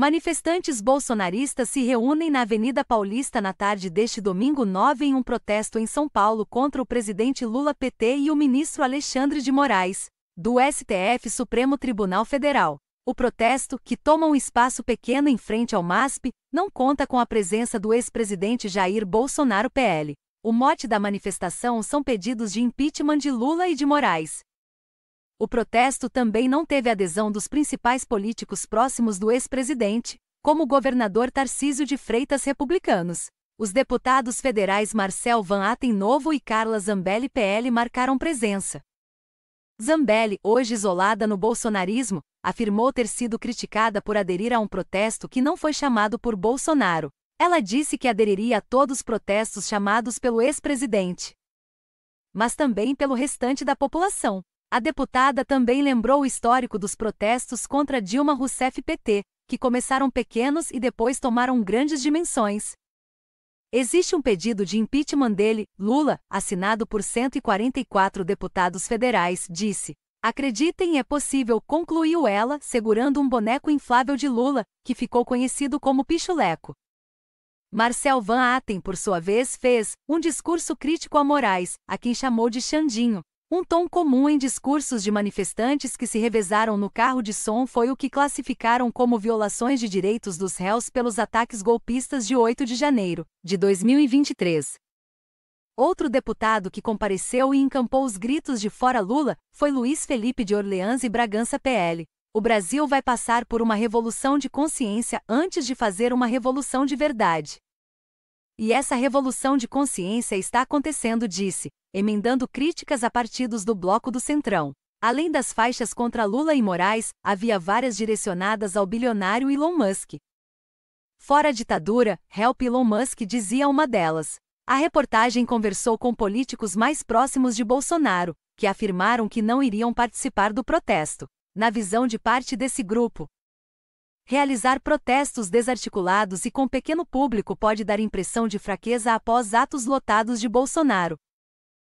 Manifestantes bolsonaristas se reúnem na Avenida Paulista na tarde deste domingo 9 em um protesto em São Paulo contra o presidente Lula PT e o ministro Alexandre de Moraes, do STF Supremo Tribunal Federal. O protesto, que toma um espaço pequeno em frente ao MASP, não conta com a presença do ex-presidente Jair Bolsonaro PL. O mote da manifestação são pedidos de impeachment de Lula e de Moraes. O protesto também não teve adesão dos principais políticos próximos do ex-presidente, como o governador Tarcísio de Freitas republicanos. Os deputados federais Marcel Van Aten Novo e Carla Zambelli PL marcaram presença. Zambelli, hoje isolada no bolsonarismo, afirmou ter sido criticada por aderir a um protesto que não foi chamado por Bolsonaro. Ela disse que aderiria a todos os protestos chamados pelo ex-presidente, mas também pelo restante da população. A deputada também lembrou o histórico dos protestos contra Dilma Rousseff PT, que começaram pequenos e depois tomaram grandes dimensões. Existe um pedido de impeachment dele, Lula, assinado por 144 deputados federais, disse. Acreditem, é possível, concluiu ela, segurando um boneco inflável de Lula, que ficou conhecido como Pichuleco. Marcel Van Aten, por sua vez, fez um discurso crítico a Moraes, a quem chamou de Xandinho, um tom comum em discursos de manifestantes que se revezaram no carro de som foi o que classificaram como violações de direitos dos réus pelos ataques golpistas de 8 de janeiro de 2023. Outro deputado que compareceu e encampou os gritos de fora Lula foi Luiz Felipe de Orleans e Bragança PL. O Brasil vai passar por uma revolução de consciência antes de fazer uma revolução de verdade. E essa revolução de consciência está acontecendo, disse, emendando críticas a partidos do bloco do Centrão. Além das faixas contra Lula e Moraes, havia várias direcionadas ao bilionário Elon Musk. Fora a ditadura, Help Elon Musk dizia uma delas. A reportagem conversou com políticos mais próximos de Bolsonaro, que afirmaram que não iriam participar do protesto. Na visão de parte desse grupo, Realizar protestos desarticulados e com pequeno público pode dar impressão de fraqueza após atos lotados de Bolsonaro.